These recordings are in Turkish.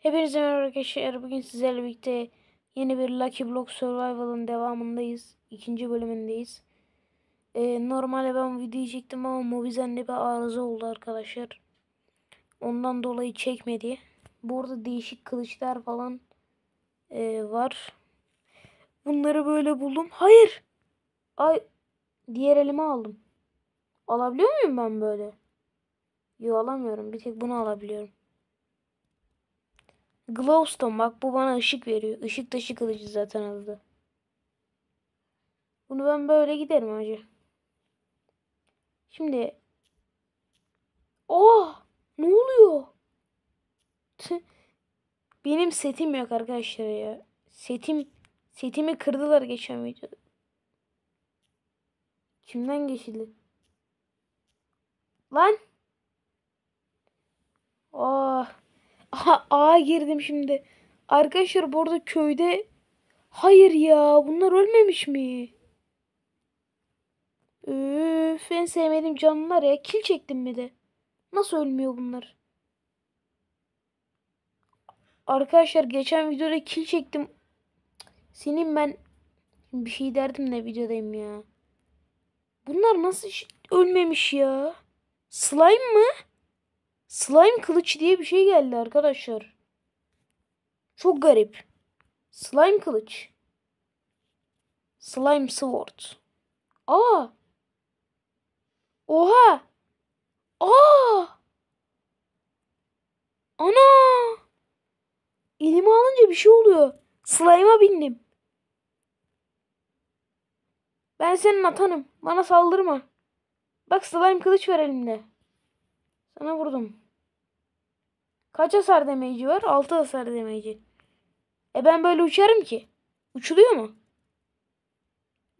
Hepinize merhaba arkadaşlar. Bugün sizlerle birlikte yeni bir Lucky Block Survival'ın devamındayız. İkinci bölümündeyiz. Ee, normalde ben video çektim ama Mobizen'de bir arıza oldu arkadaşlar. Ondan dolayı çekmedi. Burada değişik kılıçlar falan e, var. Bunları böyle buldum. Hayır. Ay diğer elime aldım. Alabiliyor muyum ben böyle? Yok alamıyorum. Bir tek bunu alabiliyorum. Glowstone bak bu bana ışık veriyor. Işık taşı kılıcı zaten aldı. Bunu ben böyle giderim hacı. Şimdi. Oh! Ne oluyor? Benim setim yok arkadaşlar ya. Setim setimi kırdılar geçen videoda. Kimden geçildi? Lan! Oh! Aha ağa girdim şimdi. Arkadaşlar burada köyde hayır ya bunlar ölmemiş mi? Üf en sevmediğim canlılar ya. Kil çektim mi de. Nasıl ölmüyor bunlar? Arkadaşlar geçen videoda kil çektim. Senin ben bir şey derdim ne videodayım ya. Bunlar nasıl ölmemiş ya? Slime mı? Slime kılıç diye bir şey geldi arkadaşlar. Çok garip. Slime kılıç. Slime sword. Aa. Oha. Aa. Ana. Elimi alınca bir şey oluyor. Slime'a bindim. Ben senin atanım. Bana saldırma. Bak slime kılıç ver elimde. Sana vurdum. Kaç hasar demeyici var? 6 hasar demeyici. E ben böyle uçarım ki. Uçuluyor mu?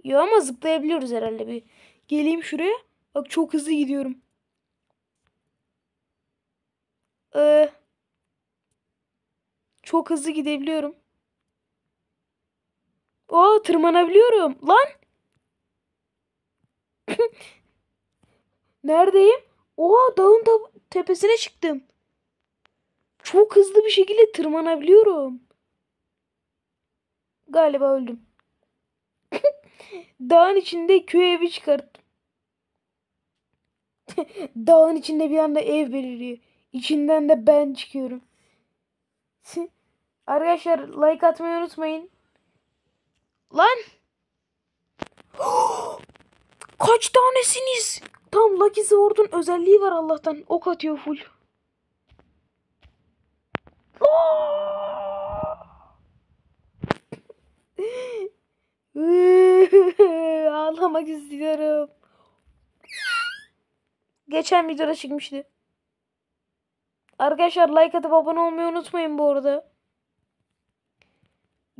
Yok ama zıplayabiliyoruz herhalde bir. Geleyim şuraya. Bak çok hızlı gidiyorum. Ee, çok hızlı gidebiliyorum. Oo tırmanabiliyorum. Lan. Neredeyim? Oo dağın tepesine çıktım. Çok hızlı bir şekilde tırmanabiliyorum. Galiba öldüm. Dağın içinde köy evi çıkarttım. Dağın içinde bir anda ev beliriyor. İçinden de ben çıkıyorum. Arkadaşlar like atmayı unutmayın. Lan! Kaç tanesiniz? Tam Lucky Sword'un özelliği var Allah'tan. Ok atıyor full. Ağlamak istiyorum. Geçen videoda çıkmıştı. Arkadaşlar like atıp abone olmayı unutmayın bu arada.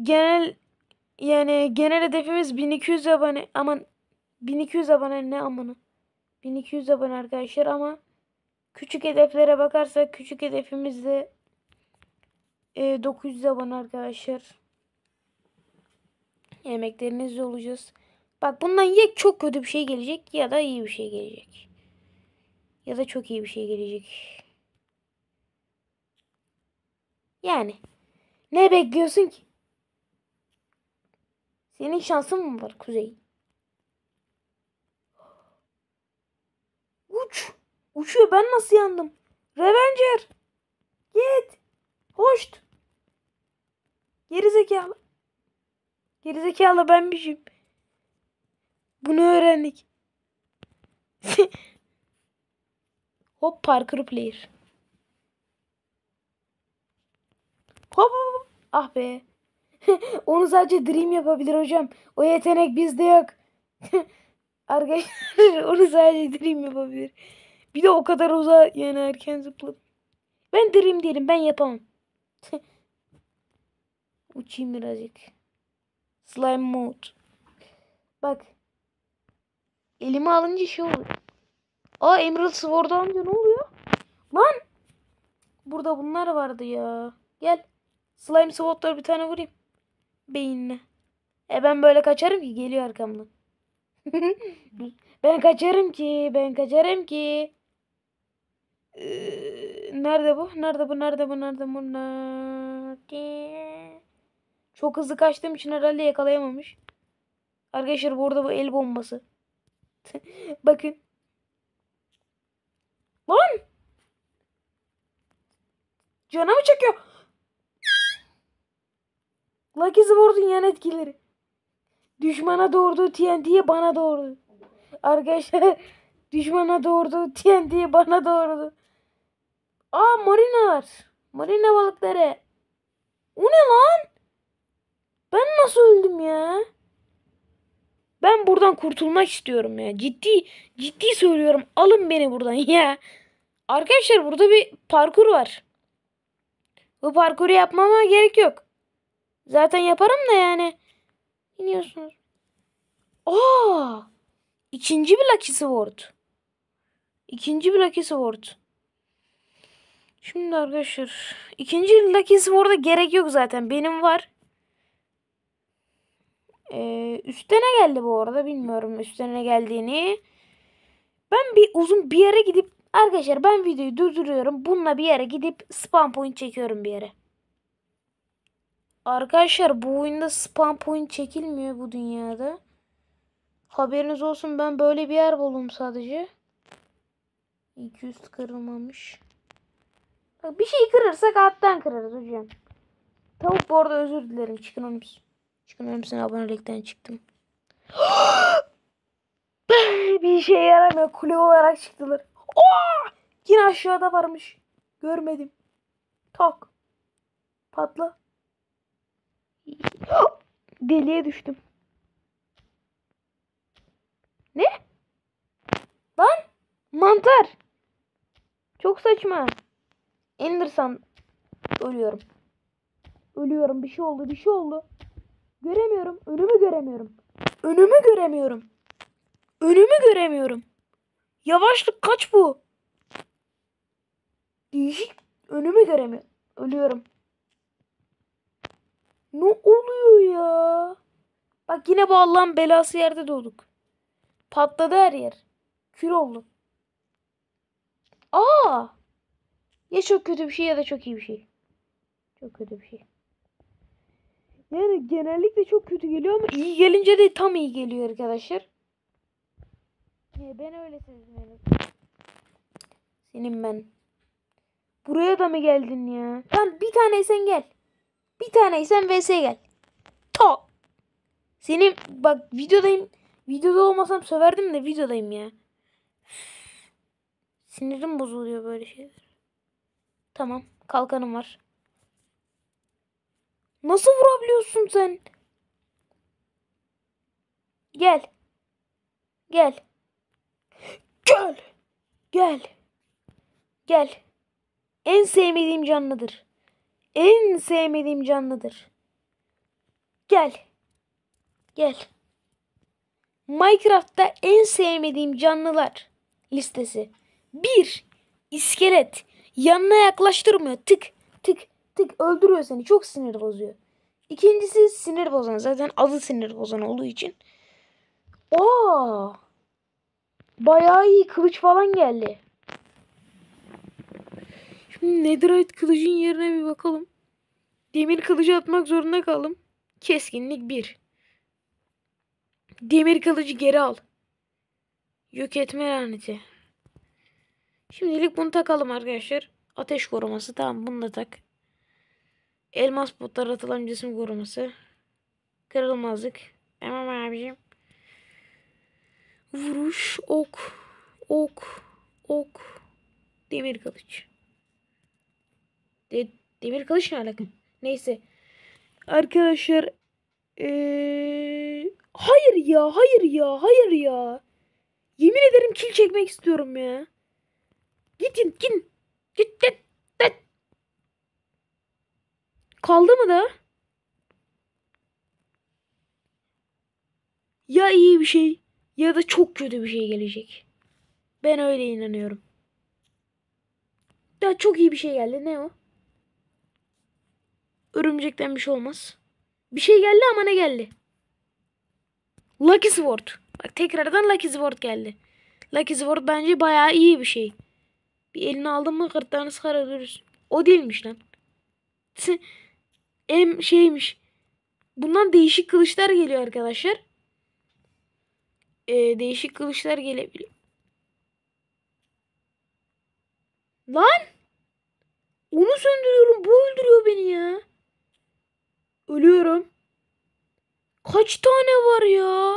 Genel yani genel hedefimiz 1200 abone. Aman 1200 abone ne amanı. 1200 abone arkadaşlar ama küçük hedeflere bakarsak küçük hedefimiz de e, 900 abone arkadaşlar. Yemeklerinizle olacağız. Bak bundan ya çok kötü bir şey gelecek ya da iyi bir şey gelecek. Ya da çok iyi bir şey gelecek. Yani. Ne bekliyorsun ki? Senin şansın mı var Kuzey? Uç. Uçuyor ben nasıl yandım? Revenger. Git. Hoşt. Gerizekalı. Gerizekalı benmişim. Bunu öğrendik. Hop parkur player. Hop. Ah be. Onu sadece Dream yapabilir hocam. O yetenek bizde yok. Arkadaşlar onu sadece Dream yapabilir. Bir de o kadar uzağa yani erken zıpladım. Ben Dream değilim ben yapamam. Uçayım birazcık. Slime mode. Bak. Elime alınca şey oluyor. Aa Emerald Sword alınca ne oluyor? Lan. Burada bunlar vardı ya. Gel. Slime Sword'ları bir tane vurayım. Beyinle. E ben böyle kaçarım ki geliyor arkamdan. ben kaçarım ki. Ben kaçarım ki. Ee, nerede bu? Nerede bu? Nerede bu? Nerede bu? Nerede? Çok hızlı kaçtığım için herhalde yakalayamamış. Arkadaşlar burada bu el bombası. Bakın. Lan! Cana mı çekiyor? Lucky Sword'un yan etkileri. Düşmana doğurdu TNT'yi bana doğurdu. Arkadaşlar düşmana doğurdu TNT'yi bana doğurdu. Aa marinalar. Marina balıkları. O ne lan? Ben nasıl öldüm ya? Ben buradan kurtulmak istiyorum ya. Ciddi ciddi söylüyorum. Alın beni buradan ya. Arkadaşlar burada bir parkur var. Bu parkuru yapmama gerek yok. Zaten yaparım da yani. İniyorsunuz. Aa! İkinci bir Lucky Sword. İkinci bir Lucky Sword. Şimdi arkadaşlar. ikinci Lucky Sword'a gerek yok zaten. Benim var. Ee, üstene geldi bu arada. Bilmiyorum üstüne geldiğini. Ben bir uzun bir yere gidip arkadaşlar ben videoyu durduruyorum. Bununla bir yere gidip spam point çekiyorum bir yere. Arkadaşlar bu oyunda spam point çekilmiyor bu dünyada. Haberiniz olsun ben böyle bir yer buldum sadece. 200 kırılmamış. Bak bir şey kırırsak alttan kırarız hocam. Tavuk bu arada özür dilerim. Çıkın olmuş. Çıkın sen abonelikten çıktım. bir işe yaramıyor. Kule olarak çıktılar. Oh! Yine aşağıda varmış. Görmedim. Tak. Patla. Deliye düştüm. Ne? Lan mantar. Çok saçma. Endersan ölüyorum. Ölüyorum. Bir şey oldu. Bir şey oldu. Göremiyorum. Önümü göremiyorum. Önümü göremiyorum. Önümü göremiyorum. Yavaşlık kaç bu? Değişik. Önümü göremiyorum. Ölüyorum. Ne oluyor ya? Bak yine bu Allah'ın belası yerde doğduk. Patladı her yer. Kül oldu. Aa! Ya çok kötü bir şey ya da çok iyi bir şey. Çok kötü bir şey. Yani genellikle çok kötü geliyor ama iyi gelince de tam iyi geliyor arkadaşlar. Ben öyle sezmedim. Senin ben. Buraya da mı geldin ya? Tamam bir taneysen gel. Bir taneysen vs gel. To. Senin bak videodayım. Videoda olmasam söverdim de videodayım ya. Sinirim bozuluyor böyle şeyler. Tamam kalkanım var. Nasıl vurabiliyorsun sen? Gel. Gel. Gel. Gel. Gel. En sevmediğim canlıdır. En sevmediğim canlıdır. Gel. Gel. Minecraft'ta en sevmediğim canlılar listesi. 1. İskelet. Yanına yaklaştırmıyor. Tık tık tık öldürüyor seni. Çok sinir bozuyor. İkincisi sinir bozan. Zaten azı sinir bozan olduğu için. Oo! Bayağı iyi kılıç falan geldi. Şimdi Netherite kılıcın yerine bir bakalım. Demir kılıcı atmak zorunda kaldım. Keskinlik 1. Demir kılıcı geri al. Yok etme laneti. Şimdilik bunu takalım arkadaşlar. Ateş koruması tamam bunu da tak. Elmas botlara atılan cisim koruması. Kırılmazlık. Tamam abicim. Vuruş. Ok. Ok. Ok. Demir kılıç. De demir kılıç ne alaka? Neyse. Arkadaşlar. Ee... Hayır ya. Hayır ya. Hayır ya. Yemin ederim kil çekmek istiyorum ya. Gidin. Gidin. Git git. Kaldı mı da? Ya iyi bir şey ya da çok kötü bir şey gelecek. Ben öyle inanıyorum. Daha çok iyi bir şey geldi. Ne o? Örümcekten bir şey olmaz. Bir şey geldi ama ne geldi? Lucky Sword. Bak tekrardan Lucky Sword geldi. Lucky Sword bence bayağı iyi bir şey. Bir elini aldın mı gırtlağını sıkar ölürüz. O değilmiş lan. em şeymiş. Bundan değişik kılıçlar geliyor arkadaşlar. Ee, değişik kılıçlar gelebilir. Lan! Onu söndürüyorum. Bu öldürüyor beni ya. Ölüyorum. Kaç tane var ya?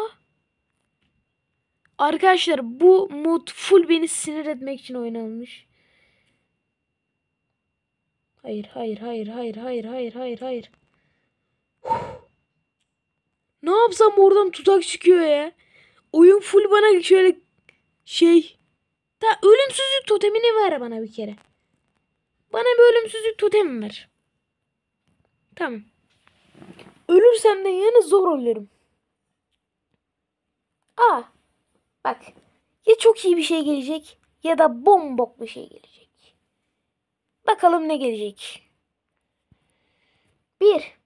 Arkadaşlar bu mod full beni sinir etmek için oynanmış. Hayır, hayır, hayır, hayır, hayır, hayır, hayır, hayır. ne yapsam oradan tutak çıkıyor ya. Oyun full bana şöyle şey. Ta ölümsüzlük totemini ver bana bir kere. Bana bir ölümsüzlük totem ver. Tamam. Ölürsem de yine zor ölürüm. Aa. Bak. Ya çok iyi bir şey gelecek ya da bombok bir şey gelecek. Bakalım ne gelecek. 1.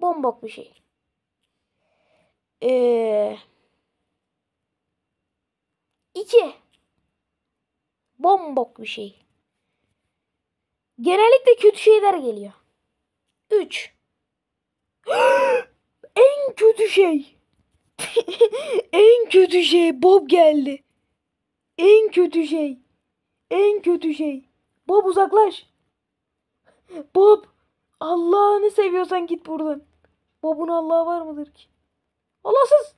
Bombok bir şey. Ee, iki. Bombok bir şey. Genellikle kötü şeyler geliyor. Üç. en kötü şey. en kötü şey Bob geldi. En kötü şey en kötü şey. Bob uzaklaş. Bob Allah'ını seviyorsan git buradan. Bob'un Allah'ı var mıdır ki? Allahsız.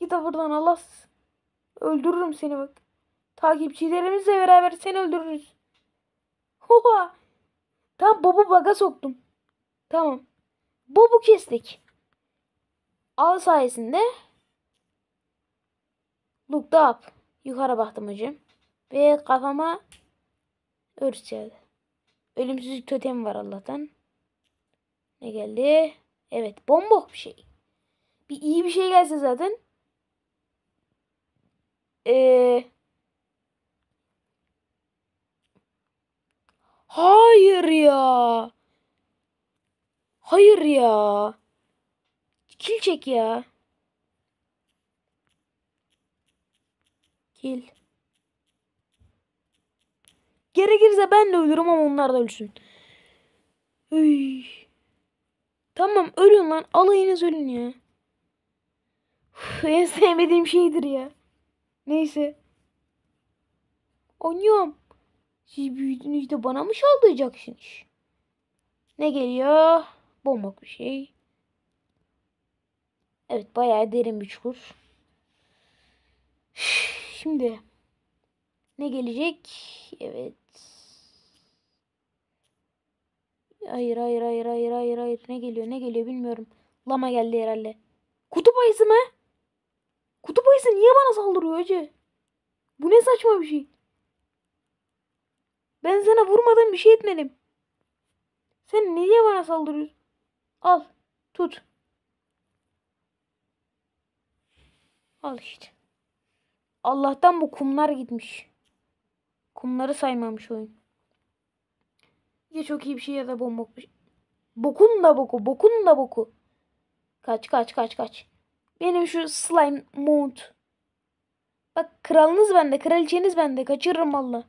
Git buradan Allahsız. Öldürürüm seni bak. Takipçilerimizle beraber seni öldürürüz. Oha. Tam Bob'u baga soktum. Tamam. Bob'u kestik. Al sayesinde Look up. Yukarı baktım hocam. Ve kafama örs geldi. Ölümsüzlük totemi var Allah'tan. Ne geldi? Evet bombok bir şey. Bir iyi bir şey gelse zaten. Ee, hayır ya. Hayır ya. Kil çek ya. Kil. Gerekirse ben de ölürüm ama onlar da ölsün. Üy. Tamam ölün lan. Alayınız ölün ya. Uf, en sevmediğim şeydir ya. Neyse. Anyam. Siz büyüdünüz de bana mı şaldıracaksınız? Ne geliyor? Bombak bir şey. Evet bayağı derin bir çukur. Şimdi ne gelecek? Evet. Hayır hayır hayır hayır hayır hayır. Ne geliyor ne geliyor bilmiyorum. Lama geldi herhalde. Kutup ayısı mı? Kutup ayısı niye bana saldırıyor hacı? Bu ne saçma bir şey. Ben sana vurmadan bir şey etmedim. Sen niye bana saldırıyorsun? Al. Tut. Al işte. Allah'tan bu kumlar gitmiş. Konuları saymamış oyun. Ya çok iyi bir şey ya da bombok şey. Bokun da boku, bokun da boku. Kaç kaç kaç kaç. Benim şu slime mood. Bak kralınız bende, kraliçeniz bende. Kaçırırım valla.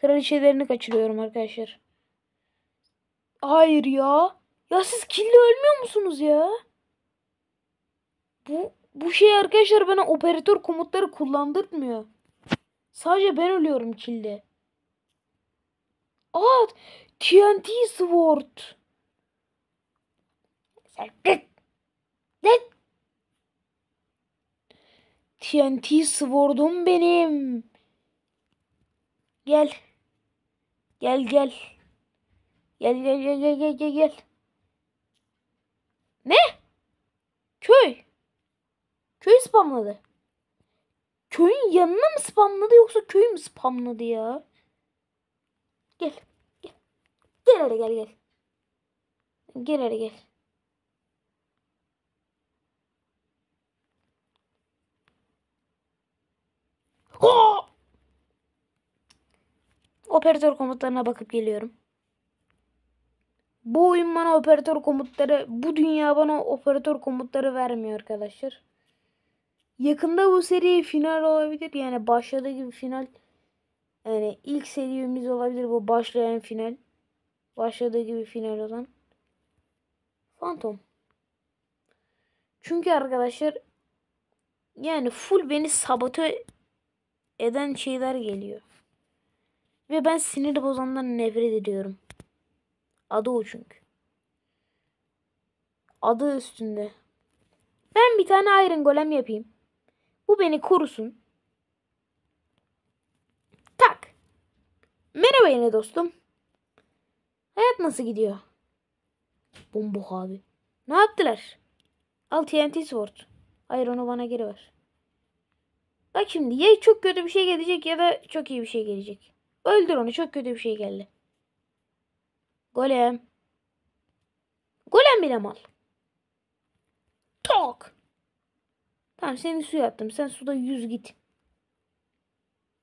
Kraliçelerini kaçırıyorum arkadaşlar. Hayır ya. Ya siz kille ölmüyor musunuz ya? Bu bu şey arkadaşlar bana operatör komutları kullandırmıyor. Sadece ben ölüyorum kilde. At! TNT Sword. TNT Sword'um benim. Gel. Gel gel. Gel gel gel gel gel gel gel. Ne? Köy. Köy spamladı. Köyün yanına mı spamladı yoksa köyü mü spamladı ya? Gel. Gel. Gel gel gel. Gel hele gel. Ha! Operatör komutlarına bakıp geliyorum. Bu oyun bana operatör komutları, bu dünya bana operatör komutları vermiyor arkadaşlar. Yakında bu seri final olabilir. Yani başladığı gibi final. Yani ilk serimiz olabilir bu başlayan final. Başladığı gibi final olan. Phantom. Çünkü arkadaşlar yani full beni sabote eden şeyler geliyor. Ve ben sinir bozandan nefret ediyorum. Adı o çünkü. Adı üstünde. Ben bir tane Iron Golem yapayım. Bu beni korusun. Tak. Merhaba yine dostum. Hayat nasıl gidiyor? Bombok abi. Ne yaptılar? Al TNT Sword. Hayır onu bana geri ver. Bak şimdi ya çok kötü bir şey gelecek ya da çok iyi bir şey gelecek. Öldür onu çok kötü bir şey geldi. Golem. Golem bile mal. Tok. Tamam seni suya attım. Sen suda yüz git.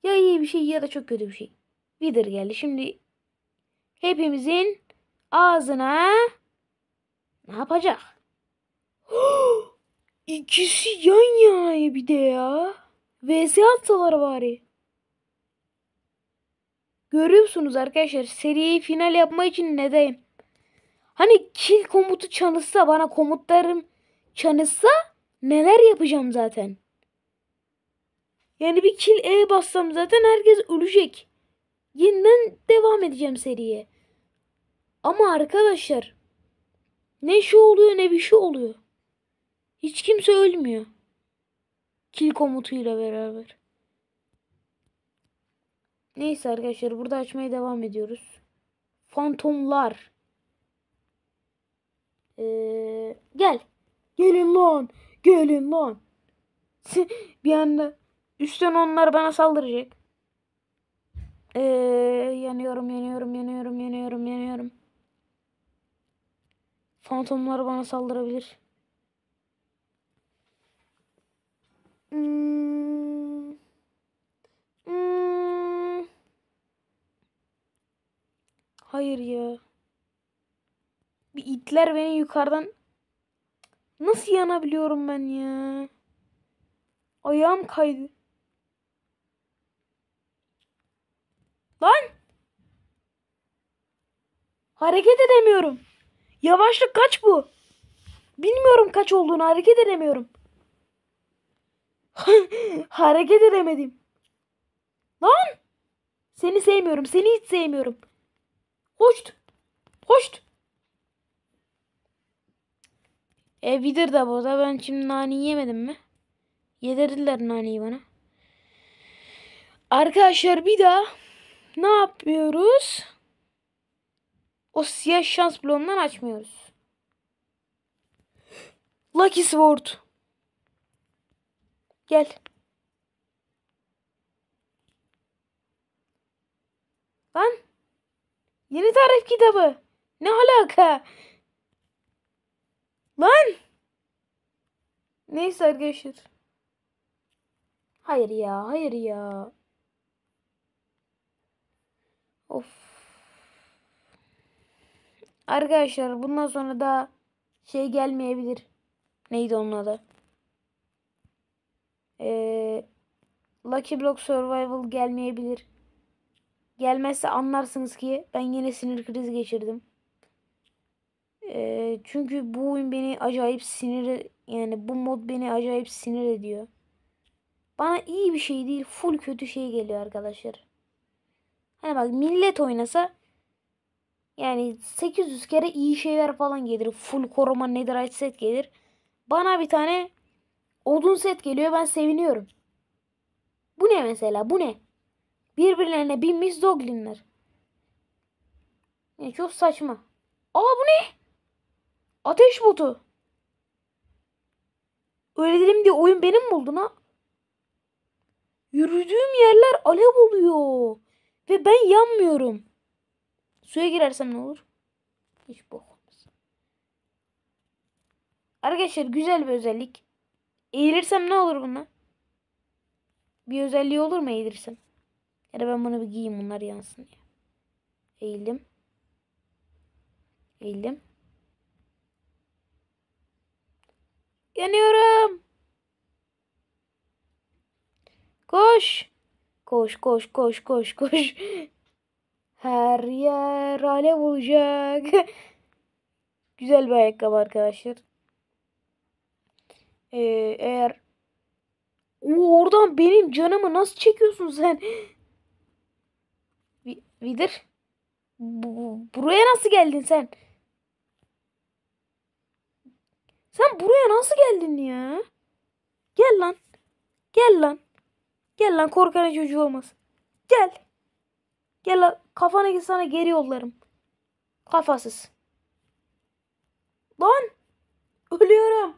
Ya iyi bir şey ya da çok kötü bir şey. Wither geldi. Şimdi hepimizin ağzına ne yapacak? İkisi yan yana bir de ya. VS atsalar bari. Görüyorsunuz arkadaşlar seriyi final yapma için neden? Hani kill komutu çalışsa bana komutlarım çalışsa neler yapacağım zaten. Yani bir kill E bassam zaten herkes ölecek. Yeniden devam edeceğim seriye. Ama arkadaşlar ne şu oluyor ne bir şey oluyor. Hiç kimse ölmüyor. Kill komutuyla beraber. Neyse arkadaşlar burada açmaya devam ediyoruz. Fantomlar. Ee, gel. Gelin lan. Gelin lan. bir anda üstten onlar bana saldıracak. Ee, yanıyorum, yanıyorum, yanıyorum, yanıyorum, yanıyorum. Fantomlar bana saldırabilir. Hmm. Hmm. Hayır ya. Bir itler beni yukarıdan Nasıl yanabiliyorum ben ya? Ayağım kaydı. Lan! Hareket edemiyorum. Yavaşlık kaç bu? Bilmiyorum kaç olduğunu hareket edemiyorum. hareket edemedim. Lan! Seni sevmiyorum. Seni hiç sevmiyorum. Hoşt. Hoşt. E bilir de burada ben şimdi nani yemedim mi? Yedirdiler naniyi bana. Arkadaşlar bir daha ne yapıyoruz? O siyah şans bloğundan açmıyoruz. Lucky Sword. Gel. Lan. Yeni tarif kitabı. Ne alaka? Lan! Neyse arkadaşlar. Hayır ya, hayır ya. Of. Arkadaşlar bundan sonra da şey gelmeyebilir. Neydi onun adı? Ee, Lucky Block Survival gelmeyebilir. Gelmezse anlarsınız ki ben yine sinir krizi geçirdim. E, çünkü bu oyun beni acayip sinir e-, yani bu mod beni acayip sinir ediyor. Bana iyi bir şey değil full kötü şey geliyor arkadaşlar. Hani bak millet oynasa yani 800 kere iyi şeyler falan gelir. Full koruma netherite set gelir. Bana bir tane odun set geliyor ben seviniyorum. Bu ne mesela bu ne? Birbirlerine binmiş zoglinler. Yani çok saçma. Aa bu ne? Ateş botu. Öğrenelim diye oyun benim mi buldun ha? Yürüdüğüm yerler alev oluyor. Ve ben yanmıyorum. Suya girersem ne olur? Hiç bok Arkadaşlar güzel bir özellik. Eğilirsem ne olur buna? Bir özelliği olur mu eğilirsem? Ya da ben bunu bir giyeyim bunlar yansın diye. Eğildim. Eğildim. Yanıyorum. Koş. Koş koş koş koş koş. Her yer alev olacak. Güzel bir ayakkabı arkadaşlar. Ee, eğer Oo, oradan benim canımı nasıl çekiyorsun sen? Vidir. Buraya nasıl geldin sen? Sen buraya nasıl geldin ya? Gel lan. Gel lan. Gel lan korkan çocuğu olmaz. Gel. Gel lan kafana sana geri yollarım. Kafasız. Lan. Ölüyorum.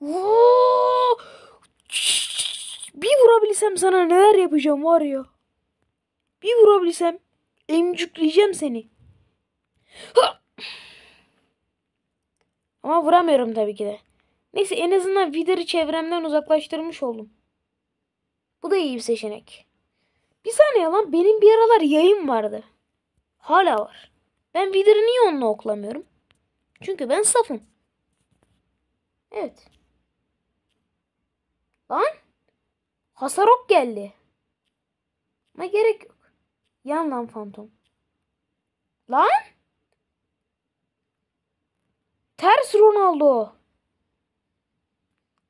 Oo! Bir vurabilsem sana neler yapacağım var ya. Bir vurabilsem emcükleyeceğim seni. Ama vuramıyorum tabii ki de. Neyse en azından vidarı çevremden uzaklaştırmış oldum. Bu da iyi bir seçenek. Bir saniye lan benim bir aralar yayın vardı. Hala var. Ben vidarı niye onunla oklamıyorum? Çünkü ben safım. Evet. Lan. Hasarok geldi. Ama gerek yok. Yan lan fantom. Lan. Ters Ronaldo.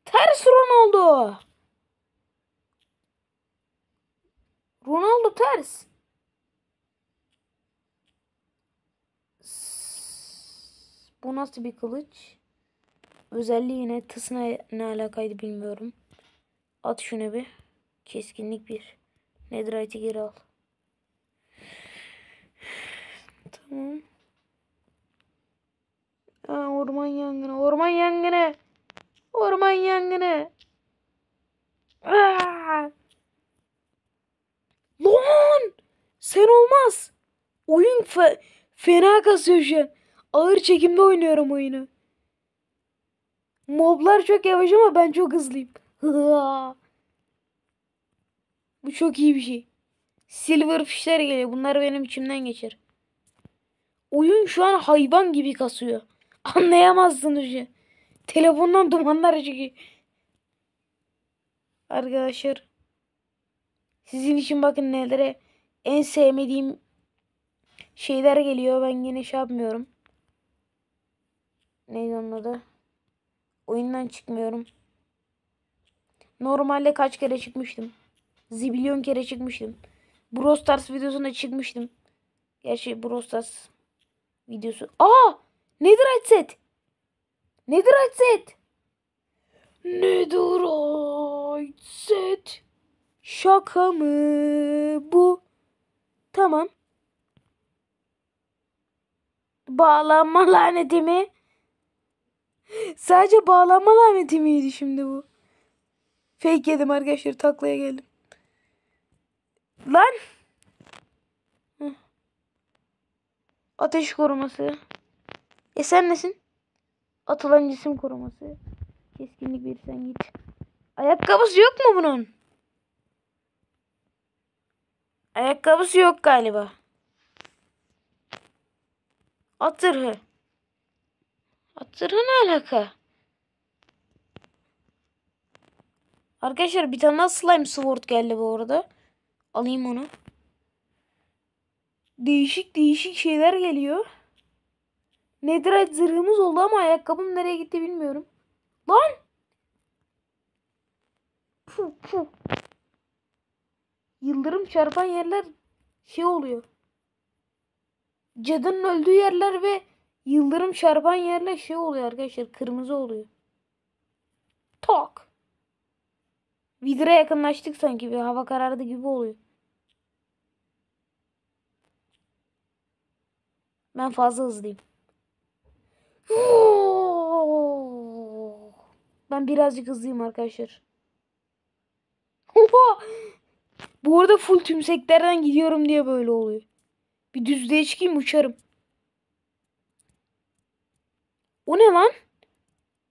Ters Ronaldo. Ronaldo ters. Bu nasıl bir kılıç? Özelliği ne? Tısına ne alakaydı bilmiyorum. At şunu bir. Keskinlik bir. Netherite'i geri al. Tamam. Ha, orman yangını, orman yangını. Orman yangını. Aa! Ah! Lan! Sen olmaz. Oyun fe fena kasıyor şu an. Ağır çekimde oynuyorum oyunu. Moblar çok yavaş ama ben çok hızlıyım. Bu çok iyi bir şey. Silver Silverfish'ler geliyor. Bunlar benim içimden geçer. Oyun şu an hayvan gibi kasıyor. Anlayamazsınız ya. Telefondan dumanlar çıkıyor. Arkadaşlar. Sizin için bakın nelere en sevmediğim şeyler geliyor. Ben yine şey yapmıyorum. Neydi onun adı? Oyundan çıkmıyorum. Normalde kaç kere çıkmıştım? Zibilyon kere çıkmıştım. Brawl Stars videosuna çıkmıştım. Gerçi Brawl Stars videosu. Aa! Nedir headset? Nedir headset? Nedir headset? Şaka mı bu? Tamam. Bağlanma laneti mi? Sadece bağlanma laneti miydi şimdi bu? Fake yedim arkadaşlar taklaya geldim. Lan! Ateş koruması. E sen nesin? Atılan cisim koruması. Keskinlik bir sen git. Ayakkabısı yok mu bunun? Ayakkabısı yok galiba. At zırhı. At ne alaka? Arkadaşlar bir tane slime sword geldi bu arada. Alayım onu. Değişik değişik şeyler geliyor. Nedir zırhımız oldu ama ayakkabım nereye gitti bilmiyorum. Lan! Puh, puh. Yıldırım çarpan yerler şey oluyor. Cadının öldüğü yerler ve yıldırım çarpan yerler şey oluyor arkadaşlar. Kırmızı oluyor. Tok. Vidra yakınlaştık sanki bir hava karardı gibi oluyor. Ben fazla hızlıyım. Ben birazcık hızlıyım arkadaşlar. Oha! Bu arada full tümseklerden gidiyorum diye böyle oluyor. Bir düzlüğe çıkayım uçarım. O ne lan?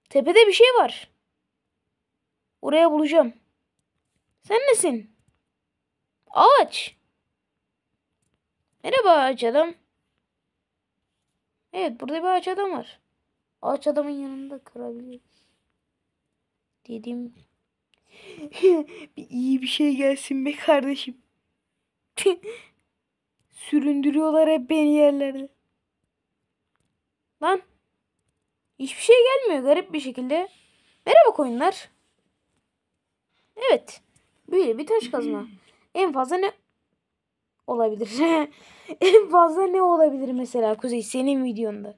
Tepede bir şey var. Oraya bulacağım. Sen nesin? Ağaç. Merhaba ağaç adam. Evet burada bir ağaç adam var. Ağaç adamın yanında kırabilir. Dedim. bir iyi bir şey gelsin be kardeşim. Süründürüyorlar hep beni yerlerde. Lan. Hiçbir şey gelmiyor garip bir şekilde. Merhaba koyunlar. Evet. Böyle bir taş kazma. en fazla ne olabilir? en fazla ne olabilir mesela Kuzey senin videonda?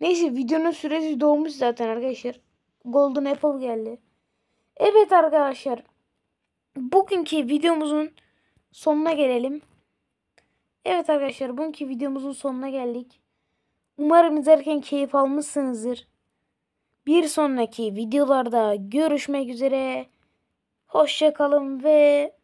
Neyse videonun süresi dolmuş zaten arkadaşlar. Golden Apple geldi. Evet arkadaşlar. Bugünkü videomuzun sonuna gelelim. Evet arkadaşlar bugünkü videomuzun sonuna geldik. Umarım izlerken keyif almışsınızdır. Bir sonraki videolarda görüşmek üzere. Hoşçakalın ve